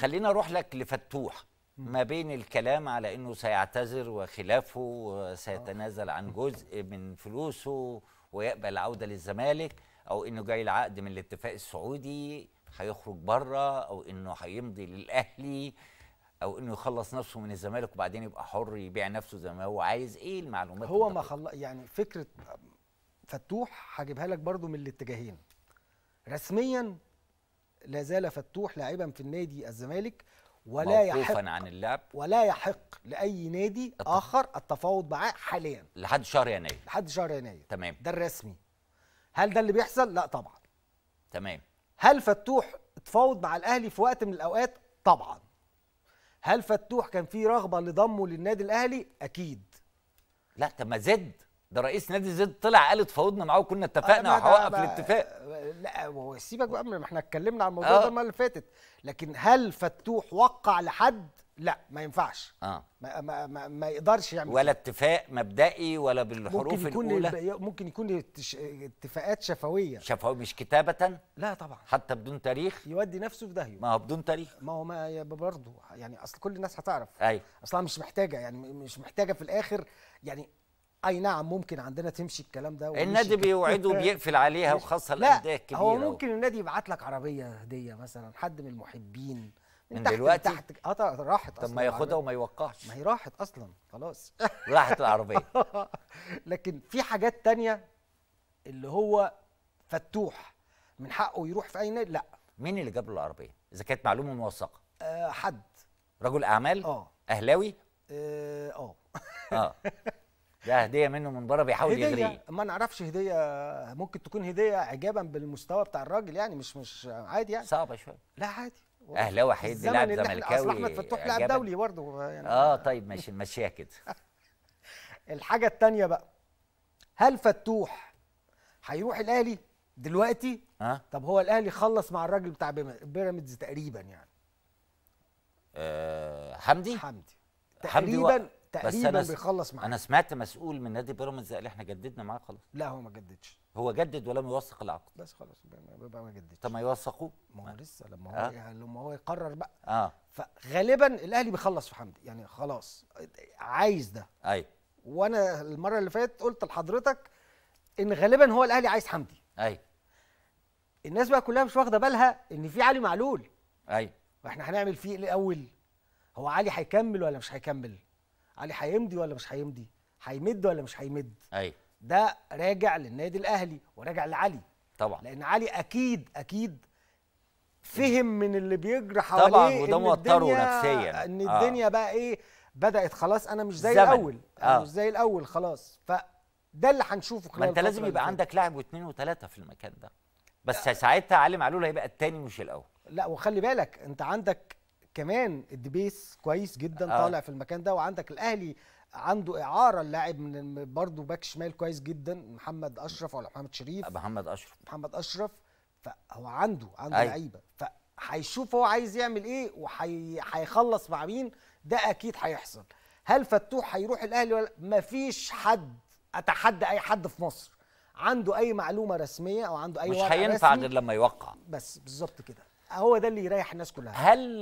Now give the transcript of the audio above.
خلينا اروح لك لفتوح ما بين الكلام على انه سيعتذر وخلافه سيتنازل عن آه. جزء من فلوسه ويقبل العوده للزمالك او انه جاي العقد من الاتفاق السعودي هيخرج بره او انه هيمضي للاهلي او انه يخلص نفسه من الزمالك وبعدين يبقى حر يبيع نفسه زي ما هو عايز ايه المعلومات هو ما خلص يعني فكره فتوح هجيبها لك برضو من الاتجاهين رسميا لا زال فتوح لاعبا في النادي الزمالك ولا يحق عن اللعب ولا يحق لاي نادي التف... اخر التفاوض معاه حاليا لحد شهر يناير لحد شهر يناير تمام ده الرسمي هل ده اللي بيحصل لا طبعا تمام هل فتوح اتفاوض مع الاهلي في وقت من الاوقات طبعا هل فتوح كان في رغبه لضمه للنادي الاهلي اكيد لا طب ما زد ده رئيس نادي زد طلع قال اتفاوضنا معاه وكنا اتفقنا آه، وهوقف الاتفاق لا سيبك بقى ما احنا اتكلمنا عن الموضوع آه. ده المره اللي فاتت لكن هل فتوح وقع لحد لا ما ينفعش آه. ما, ما, ما, ما يقدرش يعمل ولا اتفاق مبدئي ولا بالحروف ممكن يكون الاولى ممكن يكون اتفاقات شفويه شفويه مش كتابه لا طبعا حتى بدون تاريخ يودي نفسه في داهيه ما هو بدون تاريخ ما هو ما برضه يعني اصل كل الناس هتعرف ايوه اصلا مش محتاجه يعني مش محتاجه في الاخر يعني اي نعم ممكن عندنا تمشي الكلام ده النادي بيوعده بيقفل عليها وخاصه الانديه الكبيره هو ممكن النادي يبعت لك عربيه هديه مثلا حد من المحبين من, من تحت دلوقتي تحت اه راحت طب ما ياخدها وما يوقعش ما هي راحت اصلا خلاص راحت العربيه لكن في حاجات تانية اللي هو فتوح من حقه يروح في اي نادي لا مين اللي جاب له العربيه اذا كانت معلومه موثقه أه حد رجل اعمال اه اهلاوي اه اه, آه. ده هديه منه من بره بيحاول يغريه ما نعرفش هديه ممكن تكون هديه اعجابا بالمستوى بتاع الراجل يعني مش مش عادي يعني صعبه شويه لا عادي اهلاوي حيد لاعب زملكاوي احمد فتوح لاعب دولي برضه يعني اه طيب ماشي نمشيها كده الحاجه الثانيه بقى هل فتوح هيروح الاهلي دلوقتي أه؟ طب هو الاهلي خلص مع الراجل بتاع بيراميدز تقريبا يعني أه حمدي حمدي تقريبا حمدي و... تقريبا بيخلص معاه انا سمعت مسؤول من نادي بيراميدز قال احنا جددنا معاه خلاص لا هو ما جددش هو جدد ولم يوثق العقد بس خلاص يبقى ما جددش طب ما يوثقوه ما هو لسه لما هو آه. يعني لما هو يقرر بقى اه فغالبا الاهلي بيخلص في حمدي يعني خلاص عايز ده ايوه وانا المره اللي فاتت قلت لحضرتك ان غالبا هو الاهلي عايز حمدي ايوه الناس بقى كلها مش واخده بالها ان في علي معلول ايوه واحنا هنعمل فيه ايه الاول هو علي هيكمل ولا مش هيكمل علي هيمضي ولا مش هيمضي هيمد ولا مش هيمد ايوه ده راجع للنادي الاهلي وراجع لعلي طبعا لان علي اكيد اكيد فهم من اللي بيجري حواليه طبعا وده موتره نفسيا ان آه. الدنيا آه. بقى ايه بدات خلاص انا مش زي زمن. الاول انا آه. مش زي الاول خلاص فده اللي هنشوفه خلال ما انت لازم يبقى عندك لاعب واثنين وثلاثه في المكان ده بس آه. ساعتها علي معلول هيبقى الثاني مش الاول لا وخلي بالك انت عندك كمان الدبيس كويس جدا آه. طالع في المكان ده وعندك الاهلي عنده اعاره اللاعب من برضه باك شمال كويس جدا محمد اشرف ولا محمد شريف آه، محمد اشرف محمد اشرف فهو عنده عنده أيوه. لعيبه فهيشوف هو عايز يعمل ايه وهيخلص مع مين ده اكيد هيحصل هل فتوح هيروح الاهلي ولا مفيش حد اتحدى اي حد في مصر عنده اي معلومه رسميه او عنده اي مش هينفع غير لما يوقع بس بالظبط كده هو ده اللي يريح الناس كلها هل